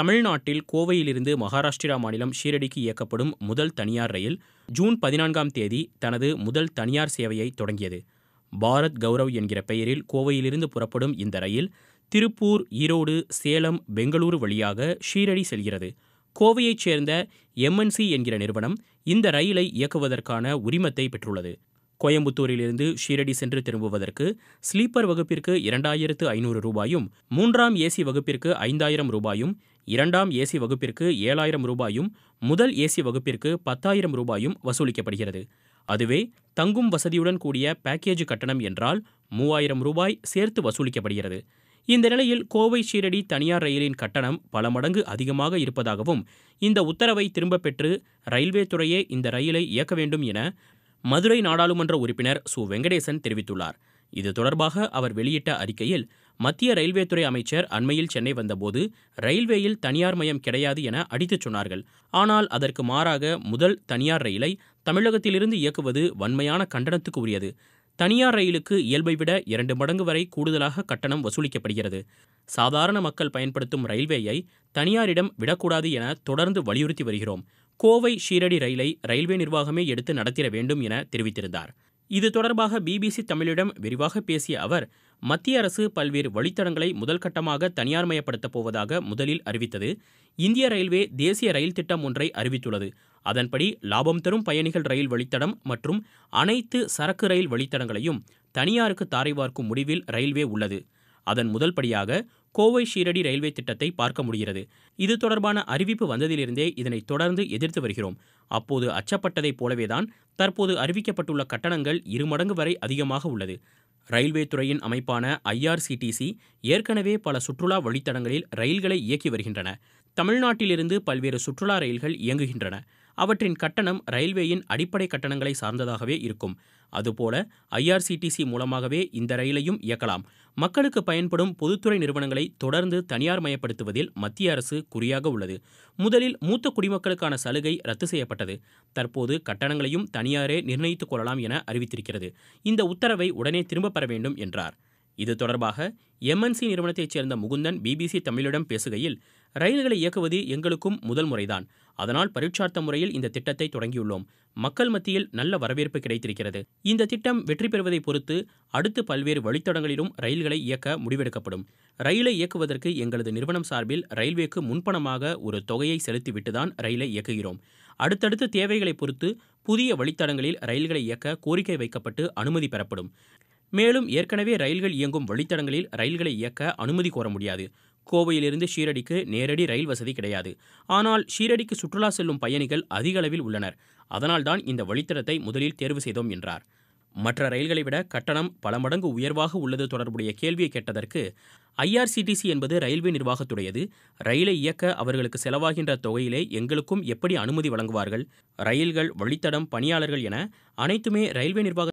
தமிழ்நாட்டில் கோவையிலிருந்து மகாராஷ்டிரா மாநிலம் ஷீரடிக்கு இயக்கப்படும் முதல் தனியார் ரயில் ஜூன் பதினான்காம் தேதி தனது முதல் தனியார் சேவையை தொடங்கியது பாரத் கௌரவ் என்கிற பெயரில் கோவையிலிருந்து புறப்படும் இந்த ரயில் திருப்பூர் ஈரோடு சேலம் பெங்களூரு வழியாக ஷீரடி செல்கிறது கோவையைச் சேர்ந்த எம்என்சி என்கிற நிறுவனம் இந்த ரயிலை இயக்குவதற்கான உரிமத்தை பெற்றுள்ளது கோயம்புத்தூரிலிருந்து ஷீரடி சென்று திரும்புவதற்கு ஸ்லீப்பர் வகுப்பிற்கு இரண்டாயிரத்து ஐநூறு ரூபாயும் மூன்றாம் ஏசி வகுப்பிற்கு ஐந்தாயிரம் ரூபாயும் இரண்டாம் ஏசி வகுப்பிற்கு ஏழாயிரம் ரூபாயும் முதல் ஏசி வகுப்பிற்கு பத்தாயிரம் ரூபாயும் வசூலிக்கப்படுகிறது அதுவே தங்கும் வசதியுடன் கூடிய பேக்கேஜ் கட்டணம் என்றால் மூவாயிரம் ரூபாய் சேர்த்து வசூலிக்கப்படுகிறது இந்த நிலையில் கோவை ஷீரடி தனியார் ரயிலின் கட்டணம் பல மடங்கு அதிகமாக இருப்பதாகவும் இந்த உத்தரவை திரும்பப் பெற்று ரயில்வே துறையே இந்த ரயிலை இயக்க வேண்டும் என மதுரை நாடாளுமன்ற உறுப்பினர் சு வெங்கடேசன் தெரிவித்துள்ளார் இது தொடர்பாக அவர் வெளியிட்ட அறிக்கையில் மத்திய ரயில்வே துறை அமைச்சர் அண்மையில் சென்னை வந்தபோது ரயில்வேயில் தனியார் மயம் கிடையாது என அடித்துச் சொன்னார்கள் ஆனால் அதற்கு மாறாக முதல் தனியார் ரயிலை தமிழகத்திலிருந்து இயக்குவது வன்மையான கண்டனத்துக்கு உரியது தனியார் ரயிலுக்கு இயல்பை விட இரண்டு மடங்கு வரை கூடுதலாக கட்டணம் வசூலிக்கப்படுகிறது சாதாரண மக்கள் பயன்படுத்தும் ரயில்வேயை தனியாரிடம் விடக்கூடாது என தொடர்ந்து வலியுறுத்தி வருகிறோம் கோவை ஷீரடி ரயிலை ரயில்வே நிர்வாகமே எடுத்து நடத்திட வேண்டும் என தெரிவித்திருந்தார் இது தொடர்பாக பிபிசி தமிழிடம் விரிவாக பேசிய அவர் மத்திய அரசு பல்வேறு வழித்தடங்களை முதல்கட்டமாக தனியார்மயப்படுத்தப் போவதாக முதலில் அறிவித்தது இந்திய ரயில்வே தேசிய ரயில் திட்டம் ஒன்றை அறிவித்துள்ளது அதன்படி லாபம் தரும் பயணிகள் ரயில் வழித்தடம் மற்றும் அனைத்து சரக்கு ரயில் வழித்தடங்களையும் தனியாருக்கு தாரைவார்க்கும் முடிவில் ரயில்வே உள்ளது அதன் முதல் படியாக கோவை ஷீரடி ரயில்வே திட்டத்தை பார்க்க முடிகிறது இது தொடர்பான அறிவிப்பு வந்ததிலிருந்தே இதனை தொடர்ந்து எதிர்த்து வருகிறோம் அப்போது அச்சப்பட்டதைப் போலவேதான் தற்போது அறிவிக்கப்பட்டுள்ள கட்டணங்கள் இருமடங்கு வரை அதிகமாக உள்ளது ரயில்வே துறையின் அமைப்பான ஐஆர்சிடிசி ஏற்கனவே பல சுற்றுலா வழித்தடங்களில் ரயில்களை இயக்கி வருகின்றன தமிழ்நாட்டிலிருந்து பல்வேறு சுற்றுலா ரயில்கள் இயங்குகின்றன அவற்றின் கட்டணம் ரயில்வேயின் அடிப்படை கட்டணங்களை சார்ந்ததாகவே இருக்கும் அதுபோல ஐஆர்சிடிசி மூலமாகவே இந்த ரயிலையும் இயக்கலாம் மக்களுக்கு பயன்படும் பொதுத்துறை நிறுவனங்களை தொடர்ந்து தனியார் மயப்படுத்துவதில் மத்திய அரசு குறியாக உள்ளது முதலில் மூத்த குடிமக்களுக்கான சலுகை ரத்து செய்யப்பட்டது தற்போது கட்டணங்களையும் தனியாரே நிர்ணயித்துக் கொள்ளலாம் என அறிவித்திருக்கிறது இந்த உத்தரவை உடனே திரும்பப் பெற வேண்டும் என்றார் இது தொடர்பாக எம்என்சி நிறுவனத்தைச் சேர்ந்த முகுந்தன் பிபிசி தமிழிடம் பேசுகையில் ரயில்களை இயக்குவது எங்களுக்கும் முதல் முறைதான் அதனால் பரீட்சார்த்த முறையில் இந்த திட்டத்தை தொடங்கியுள்ளோம் மக்கள் மத்தியில் நல்ல வரவேற்பு கிடைத்திருக்கிறது இந்த திட்டம் வெற்றி பெறுவதை பொறுத்து அடுத்து பல்வேறு வழித்தடங்களிலும் ரயில்களை இயக்க முடிவெடுக்கப்படும் ரயிலை இயக்குவதற்கு எங்களது நிறுவனம் சார்பில் ரயில்வேக்கு முன்பணமாக ஒரு தொகையை செலுத்திவிட்டுதான் ரயிலை இயக்குகிறோம் அடுத்தடுத்து தேவைகளை பொறுத்து புதிய வழித்தடங்களில் ரயில்களை இயக்க கோரிக்கை வைக்கப்பட்டு அனுமதி பெறப்படும் மேலும் ஏற்கனவே ரயில்கள் இயங்கும் வழித்தடங்களில் ரயில்களை இயக்க அனுமதி கோர முடியாது கோவையிலிருந்து ஷீரடிக்கு நேரடி ரயில் வசதி கிடையாது ஆனால் ஷீரடிக்கு சுற்றுலா செல்லும் பயணிகள் அதிக அளவில் உள்ளனர் அதனால்தான் இந்த வழித்தடத்தை முதலில் தேர்வு செய்தோம் என்றார் மற்ற ரயில்களை விட கட்டணம் பல மடங்கு உயர்வாக உள்ளது தொடர்புடைய கேள்வியை கேட்டதற்கு ஐஆர்சிடிசி என்பது ரயில்வே நிர்வாகத்துடையது ரயிலை இயக்க அவர்களுக்கு செலவாகின்ற தொகையிலே எங்களுக்கும் எப்படி அனுமதி வழங்குவார்கள் ரயில்கள் வழித்தடம் பணியாளர்கள் என அனைத்துமே ரயில்வே நிர்வாக